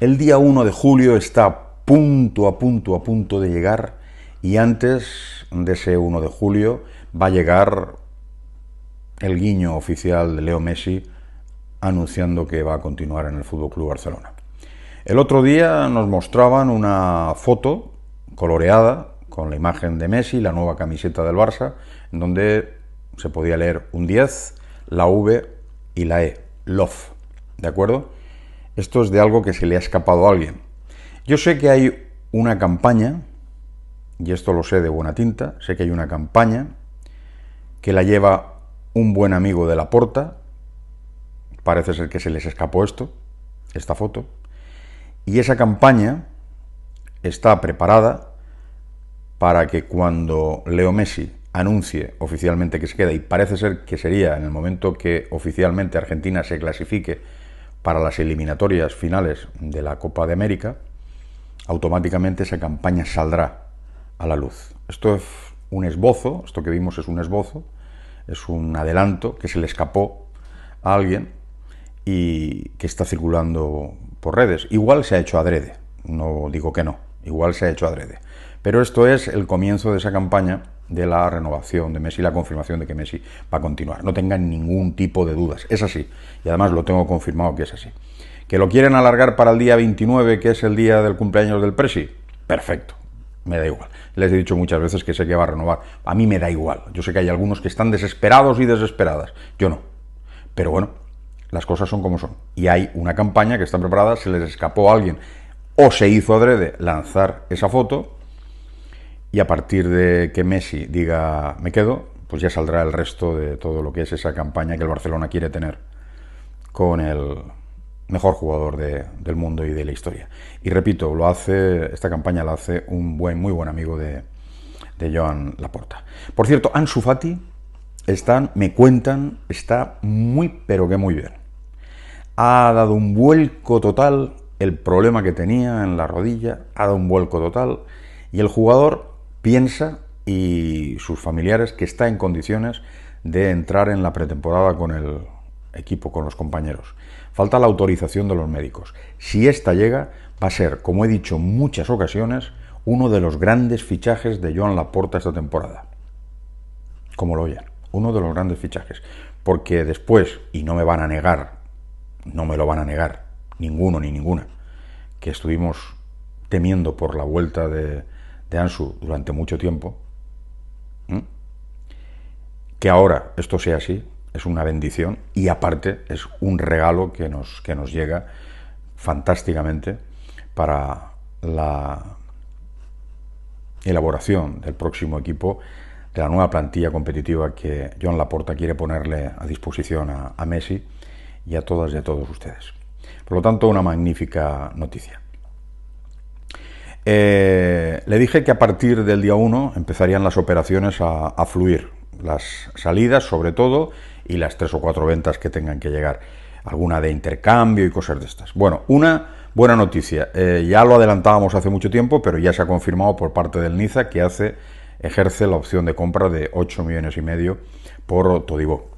El día 1 de julio está punto, a punto, a punto de llegar y antes de ese 1 de julio va a llegar el guiño oficial de Leo Messi anunciando que va a continuar en el Fútbol Club Barcelona. El otro día nos mostraban una foto coloreada con la imagen de Messi, la nueva camiseta del Barça, en donde se podía leer un 10, la V y la E, Love, ¿de acuerdo? Esto es de algo que se le ha escapado a alguien. Yo sé que hay una campaña, y esto lo sé de buena tinta, sé que hay una campaña que la lleva un buen amigo de la porta, parece ser que se les escapó esto, esta foto, y esa campaña está preparada para que cuando Leo Messi anuncie oficialmente que se queda, y parece ser que sería en el momento que oficialmente Argentina se clasifique para las eliminatorias finales de la Copa de América, automáticamente esa campaña saldrá a la luz. Esto es un esbozo, esto que vimos es un esbozo, es un adelanto que se le escapó a alguien y que está circulando por redes. Igual se ha hecho adrede, no digo que no, igual se ha hecho adrede. Pero esto es el comienzo de esa campaña de la renovación de Messi, la confirmación de que Messi va a continuar. No tengan ningún tipo de dudas, es así. Y además lo tengo confirmado que es así. ¿Que lo quieren alargar para el día 29, que es el día del cumpleaños del Presi? Perfecto, me da igual. Les he dicho muchas veces que sé que va a renovar. A mí me da igual. Yo sé que hay algunos que están desesperados y desesperadas. Yo no. Pero bueno, las cosas son como son. Y hay una campaña que está preparada, se les escapó a alguien o se hizo adrede lanzar esa foto y a partir de que Messi diga me quedo, pues ya saldrá el resto de todo lo que es esa campaña que el Barcelona quiere tener con el mejor jugador del mundo y de la historia. Y repito, lo hace, esta campaña la hace un buen, muy buen amigo de, de Joan Laporta. Por cierto, Ansu Fati están, me cuentan, está muy, pero que muy bien. Ha dado un vuelco total, el problema que tenía en la rodilla, ha dado un vuelco total, y el jugador piensa y sus familiares que está en condiciones de entrar en la pretemporada con el equipo, con los compañeros. Falta la autorización de los médicos. Si esta llega, va a ser, como he dicho muchas ocasiones, uno de los grandes fichajes de Joan Laporta esta temporada. Como lo oyen, uno de los grandes fichajes. Porque después, y no me van a negar, no me lo van a negar, ninguno ni ninguna, que estuvimos temiendo por la vuelta de, de ANSU durante mucho tiempo, que ahora esto sea así es una bendición y aparte es un regalo que nos, que nos llega fantásticamente para la elaboración del próximo equipo de la nueva plantilla competitiva que John Laporta quiere ponerle a disposición a, a Messi y a todas y a todos ustedes. Por lo tanto, una magnífica noticia. Eh, le dije que a partir del día 1 empezarían las operaciones a, fluir, las salidas sobre todo y las tres o cuatro ventas que tengan que llegar, alguna de intercambio y cosas de estas. Bueno, una buena noticia, eh, ya lo adelantábamos hace mucho tiempo, pero ya se ha confirmado por parte del NIZA que hace, ejerce la opción de compra de 8 millones y medio por Todibo...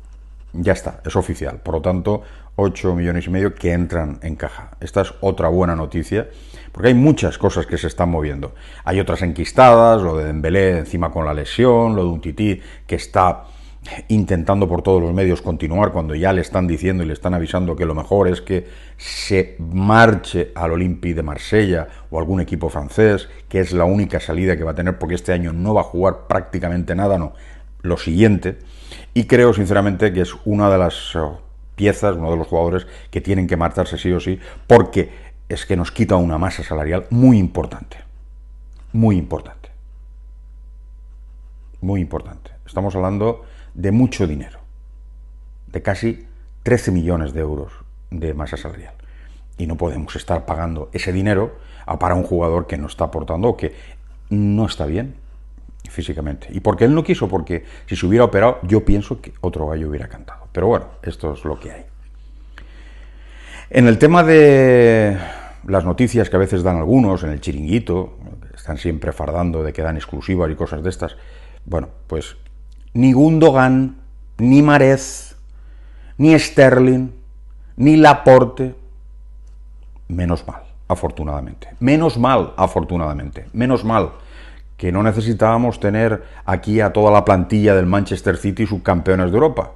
Ya está, es oficial, por lo tanto, 8 millones y medio que entran en caja. Esta es otra buena noticia porque hay muchas cosas que se están moviendo. Hay otras enquistadas, lo de Dembélé encima con la lesión, lo de un tití que está intentando por todos los medios continuar cuando ya le están diciendo y le están avisando que lo mejor es que se marche al Olympique de Marsella o algún equipo francés, que es la única salida que va a tener porque este año no va a jugar prácticamente nada, no, lo siguiente. Y creo sinceramente que es una de las oh, piezas, uno de los jugadores que tienen que marcharse sí o sí, porque es que nos quita una masa salarial muy importante. Muy importante. Muy importante. Estamos hablando de mucho dinero. De casi 13 millones de euros de masa salarial. Y no podemos estar pagando ese dinero a para un jugador que no está aportando o que no está bien físicamente. Y porque él no quiso, porque si se hubiera operado, yo pienso que otro gallo hubiera cantado. Pero bueno, esto es lo que hay. En el tema de, las noticias que a veces dan algunos en el chiringuito, están siempre fardando de que dan exclusivas y cosas de estas, bueno, pues ningún Gundogan, ni Marez, ni Sterling, ni Laporte, menos mal, afortunadamente. Menos mal, afortunadamente. Menos mal que no necesitábamos tener aquí a toda la plantilla del Manchester City subcampeones de Europa.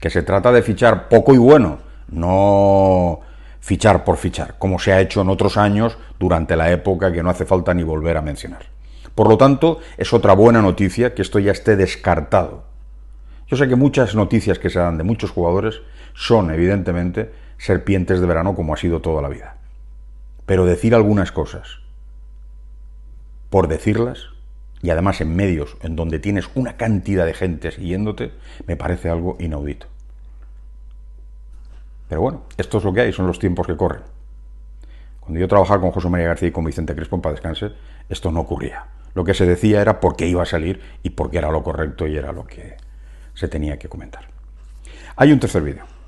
Que se trata de fichar poco y bueno, no fichar por fichar, como se ha hecho en otros años durante la época que no hace falta ni volver a mencionar. Por lo tanto, es otra buena noticia que esto ya esté descartado. Yo sé que muchas noticias que se dan de muchos jugadores son, evidentemente, serpientes de verano como ha sido toda la vida. Pero decir algunas cosas, por decirlas, y además en medios en donde tienes una cantidad de gente siguiéndote, me parece algo inaudito. Pero bueno, esto es lo que hay, son los tiempos que corren. Cuando yo trabajaba con José María García y con Vicente Crespo para Descanse, esto no ocurría. Lo que se decía era por qué iba a salir y por qué era lo correcto y era lo que se tenía que comentar. Hay un tercer vídeo.